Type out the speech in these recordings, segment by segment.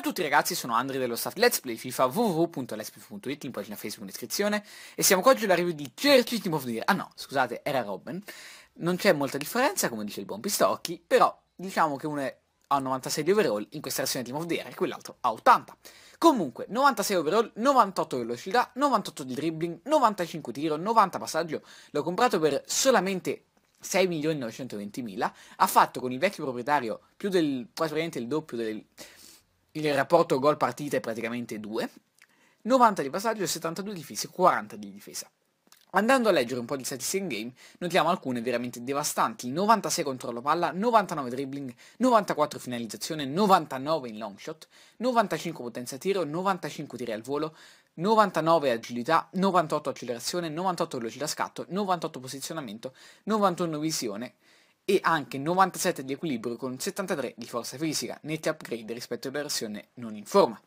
Ciao a tutti ragazzi, sono Andri dello staff Let's Play FIFA www.letsplay.it in pagina Facebook in descrizione e siamo qua oggi alla review di Cerci Team of the Year. Ah no, scusate, era Robin. Non c'è molta differenza, come dice il buon Pistocchi, però diciamo che uno è a 96 di overall in questa versione Team of the Year e quell'altro a 80. Comunque, 96 overall, 98 velocità, 98 di dribbling, 95 tiro, 90 passaggio. L'ho comprato per solamente 6.920.000. Ha fatto con il vecchio proprietario più del, quasi praticamente il doppio del il rapporto gol partita è praticamente 2, 90 di passaggio 72 di fisico, 40 di difesa. Andando a leggere un po' di statistiche in game, notiamo alcune veramente devastanti, 96 controllo palla, 99 dribbling, 94 finalizzazione, 99 in long shot, 95 potenza tiro, 95 tiri al volo, 99 agilità, 98 accelerazione, 98 velocità scatto, 98 posizionamento, 91 visione, e anche 97 di equilibrio con 73 di forza fisica, netti upgrade rispetto alla versione non in forma.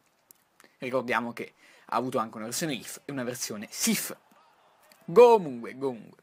Ricordiamo che ha avuto anche una versione IF e una versione SIF. Comunque, comunque.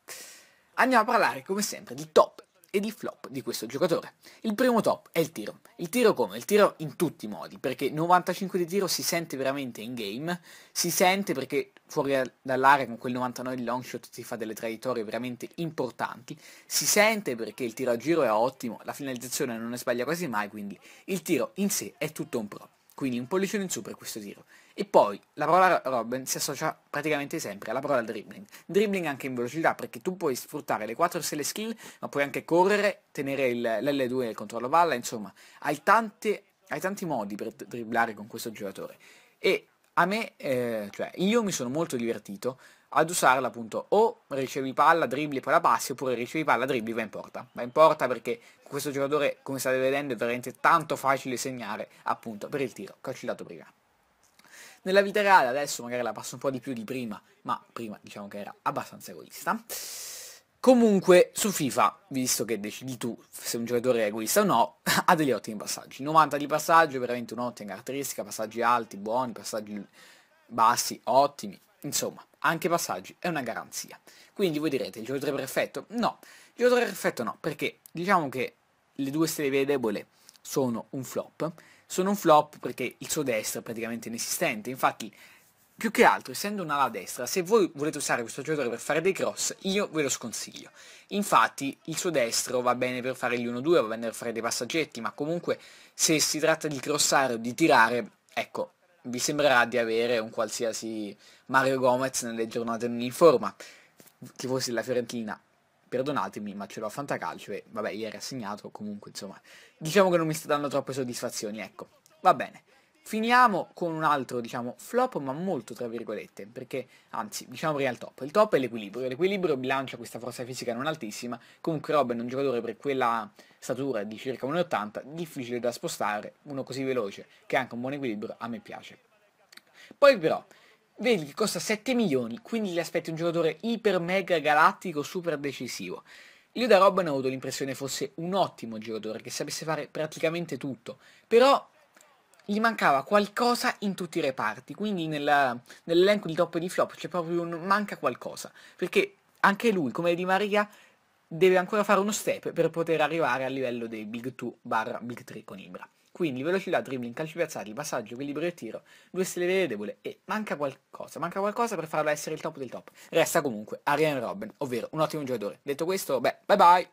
Andiamo a parlare come sempre di top e di flop di questo giocatore. Il primo top è il tiro. Il tiro come? Il tiro in tutti i modi, perché 95 di tiro si sente veramente in game, si sente perché fuori dall'area con quel 99 di long shot si fa delle traiettorie veramente importanti, si sente perché il tiro a giro è ottimo, la finalizzazione non ne sbaglia quasi mai, quindi il tiro in sé è tutto un pro. Quindi un pollice in su per questo tiro. E poi la parola Robin si associa praticamente sempre alla parola dribbling. Dribbling anche in velocità perché tu puoi sfruttare le 4 stelle skill, ma puoi anche correre, tenere l'L2 e il controllo palla, insomma, hai, tante, hai tanti modi per dribblare con questo giocatore. E a me, eh, cioè, io mi sono molto divertito ad usarla appunto o ricevi palla, dribbli e palla passi, oppure ricevi palla, dribbli, va in porta. Va in porta perché questo giocatore, come state vedendo, è veramente tanto facile segnare appunto per il tiro che ho citato prima. Nella vita reale adesso magari la passo un po' di più di prima, ma prima diciamo che era abbastanza egoista. Comunque su FIFA, visto che decidi tu se un giocatore è egoista o no, ha degli ottimi passaggi. 90 di passaggio, veramente un'ottima caratteristica, passaggi alti, buoni, passaggi bassi, ottimi. Insomma, anche passaggi è una garanzia. Quindi voi direte, il giocatore perfetto? No, il giocatore perfetto no, perché diciamo che le due stelle debole sono un flop. Sono un flop perché il suo destro è praticamente inesistente, infatti più che altro, essendo un'ala destra, se voi volete usare questo giocatore per fare dei cross, io ve lo sconsiglio. Infatti, il suo destro va bene per fare gli 1-2, va bene per fare dei passaggetti, ma comunque se si tratta di crossare o di tirare, ecco, vi sembrerà di avere un qualsiasi Mario Gomez nelle giornate non in forma. Che fosse la Fiorentina, perdonatemi, ma ce l'ho a fantacalcio e vabbè, ieri ha segnato, comunque insomma, diciamo che non mi sta dando troppe soddisfazioni, ecco. Va bene. Finiamo con un altro, diciamo, flop, ma molto tra virgolette, perché, anzi, diciamo real top. Il top è l'equilibrio. L'equilibrio bilancia questa forza fisica non altissima, comunque Robin è un giocatore per quella statura di circa 1,80, difficile da spostare, uno così veloce, che ha anche un buon equilibrio, a me piace. Poi però, vedi che costa 7 milioni, quindi gli aspetti un giocatore iper mega galattico, super decisivo. Io da Robin ho avuto l'impressione fosse un ottimo giocatore, che sapesse fare praticamente tutto, però gli mancava qualcosa in tutti i reparti, quindi nella, nell'elenco di top e di flop c'è proprio un manca qualcosa, perché anche lui, come Di Maria, deve ancora fare uno step per poter arrivare al livello dei Big 2 barra Big 3 con Ibra. Quindi velocità, dribbling, calci piazzati, passaggio, equilibrio e tiro, due stelle debole e manca qualcosa, manca qualcosa per farla essere il top del top. Resta comunque Ariane Robben, ovvero un ottimo giocatore. Detto questo, beh, bye bye!